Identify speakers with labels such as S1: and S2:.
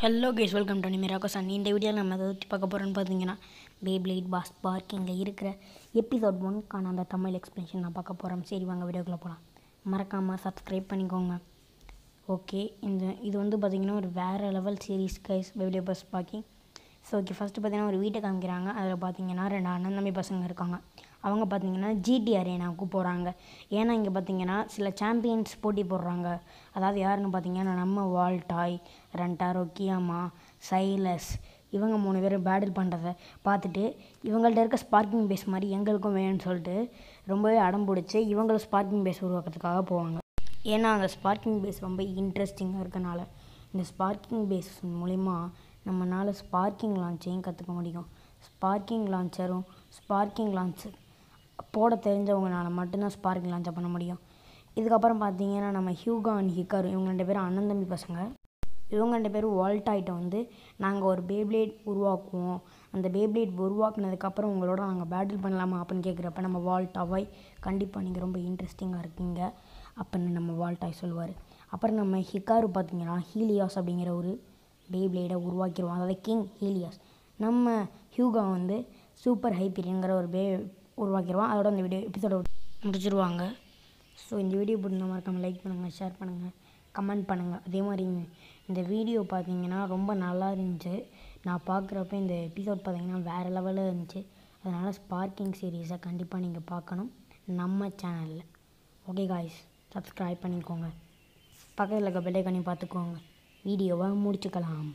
S1: hello guys welcome to Sun இந்த வீடியோவில் நம்ம எதை பற்றி பார்க்க போகிறோன்னு பார்த்தீங்கன்னா பேப்ளைட் பாஸ் பார்க்கிங்கில் இருக்கிற எபிசோட் ஒன்க்கான அந்த தமிழ் எக்ஸ்பிளேஷன் நான் பார்க்க போகிறோம் சரி வாங்க வீடியோக்குள்ளே போகலாம் மறக்காமல் சப்ஸ்கிரைப் பண்ணிக்கோங்க ஓகே இந்த இது வந்து பார்த்திங்கன்னா ஒரு வேறு லெவல் சீரீஸ் கைஸ் வீடியோ பாஸ் பார்க்கிங் ஸோ ஓகே ஃபஸ்ட்டு பார்த்திங்கன்னா ஒரு வீட்டை காமிக்கிறாங்க அதில் பார்த்திங்கன்னா ரெண்டு அண்ணன் தம்பி பசங்க இருக்காங்க அவங்க பார்த்திங்கன்னா ஜிடி அரேனாவுக்கு போகிறாங்க ஏன்னா இங்கே பார்த்திங்கன்னா சில சாம்பியன்ஸ் போட்டி போடுறாங்க அதாவது யாருன்னு பார்த்திங்கன்னா நம்ம வால்டாய் ரன்டாரோ கியாமா சைலஸ் இவங்க மூணு பேரும் பேடில் பண்ணுறத பார்த்துட்டு இவங்கள்ட்ட இருக்க ஸ்பார்க்கிங் பேஸ் மாதிரி எங்களுக்கும் வேணும்னு சொல்லிட்டு ரொம்பவே அடம் பிடிச்சி இவங்களும் ஸ்பார்க்கிங் பேஸ் உருவாக்குறதுக்காக போவாங்க ஏன்னா அந்த ஸ்பார்க்கிங் பேஸ் ரொம்ப இன்ட்ரெஸ்டிங்காக இருக்கனால இந்த ஸ்பார்க்கிங் பேஸ் மூலிமா நம்மளால் ஸ்பார்க்கிங் லான்ச்சையும் கற்றுக்க முடியும் ஸ்பார்க்கிங் லான்ச்சரும் ஸ்பார்க்கிங் லான்ச்சர் போட தெரிஞ்சவங்களால் மட்டும்தான் ஸ்பார்க் லான்ச்சை பண்ண முடியும் இதுக்கப்புறம் பார்த்தீங்கன்னா நம்ம ஹியூகா அண்ட் ஹிக்கர் இவங்க ரெண்டு பேரும் அண்ணன் தம்பி பசங்க இவங்க ரெண்டு பேரும் வால்டாயிட்ட வந்து நாங்கள் ஒரு பேப்ளேட் உருவாக்குவோம் அந்த பேப்ளேட் உருவாக்குனதுக்கப்புறம் உங்களோட நாங்கள் பேட்டில் பண்ணலாமா அப்படின்னு கேட்குறப்ப நம்ம வால்டாவாய் கண்டிப்பாக நீங்கள் ரொம்ப இன்ட்ரெஸ்டிங்காக இருக்கீங்க அப்படின்னு நம்ம வால்டாய் சொல்லுவார் அப்புறம் நம்ம ஹிக்காரு பார்த்தீங்கன்னா ஹீலியாஸ் அப்படிங்கிற ஒரு பேப்ளேடை உருவாக்கிடுவோம் அதாவது கிங் ஹீலியாஸ் நம்ம ஹியூகா வந்து சூப்பர் ஹைப்பீரியன்கிற ஒரு பே உருவாக்கிடுவோம் அதோட அந்த வீடியோ எபிசோட முடிச்சிருவாங்க ஸோ இந்த வீடியோ பிடிச்ச மறக்காமல் லைக் பண்ணுங்கள் ஷேர் பண்ணுங்கள் கமெண்ட் பண்ணுங்கள் அதே மாதிரி இந்த வீடியோ பார்த்தீங்கன்னா ரொம்ப நல்லா இருந்துச்சு நான் பார்க்குறப்ப இந்த எபிசோட் பார்த்தீங்கன்னா வேறு லெவலில் இருந்துச்சு அதனால் ஸ்பார்க்கிங் சீரீஸை கண்டிப்பாக நீங்கள் பார்க்கணும் நம்ம சேனலில் ஓகே காய்ஸ் சப்ஸ்கிரைப் பண்ணிக்கோங்க பக்கத்தில் இருக்க பெல்லைக்கனையும் பார்த்துக்கோங்க வீடியோவை முடிச்சுக்கலாம்